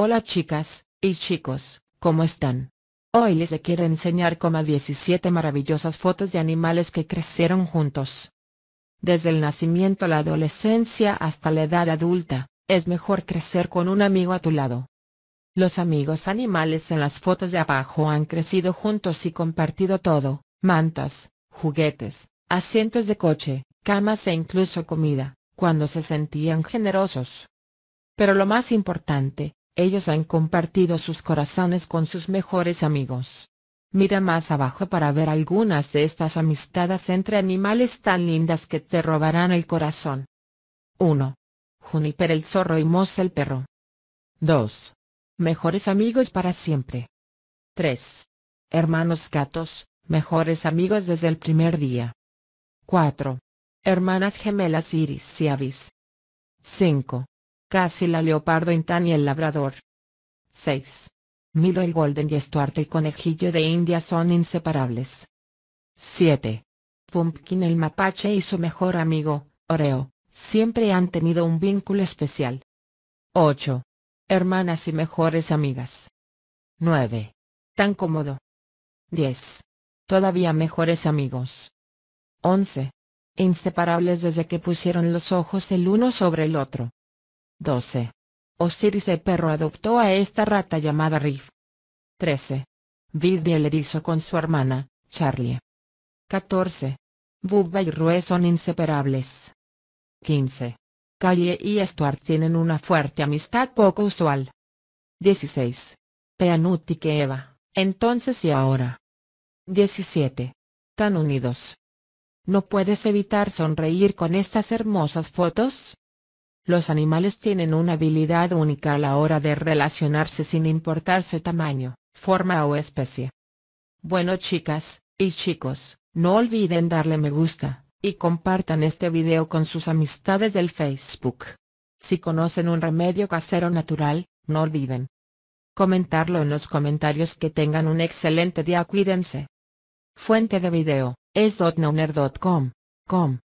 Hola chicas, y chicos, ¿cómo están? Hoy les quiero enseñar como 17 maravillosas fotos de animales que crecieron juntos. Desde el nacimiento a la adolescencia hasta la edad adulta, es mejor crecer con un amigo a tu lado. Los amigos animales en las fotos de abajo han crecido juntos y compartido todo, mantas, juguetes, asientos de coche, camas e incluso comida, cuando se sentían generosos. Pero lo más importante, ellos han compartido sus corazones con sus mejores amigos. Mira más abajo para ver algunas de estas amistades entre animales tan lindas que te robarán el corazón. 1. Juniper el zorro y Moza el perro. 2. Mejores amigos para siempre. 3. Hermanos gatos, mejores amigos desde el primer día. 4. Hermanas gemelas Iris y Avis. 5. Casi la leopardo y el labrador. 6. Milo el golden y Stuart el conejillo de India son inseparables. 7. Pumpkin el mapache y su mejor amigo, Oreo, siempre han tenido un vínculo especial. 8. Hermanas y mejores amigas. 9. Tan cómodo. 10. Todavía mejores amigos. 11. Inseparables desde que pusieron los ojos el uno sobre el otro. 12. Osiris el perro adoptó a esta rata llamada Riff. 13. Vidya el erizo con su hermana, Charlie. 14. Bubba y Rue son inseparables. 15. Calle y Stuart tienen una fuerte amistad poco usual. 16. Peanut y que Eva, entonces y ahora. 17. Tan unidos. ¿No puedes evitar sonreír con estas hermosas fotos? Los animales tienen una habilidad única a la hora de relacionarse sin importar su tamaño, forma o especie. Bueno chicas, y chicos, no olviden darle me gusta, y compartan este video con sus amistades del Facebook. Si conocen un remedio casero natural, no olviden comentarlo en los comentarios que tengan un excelente día cuídense. Fuente de video,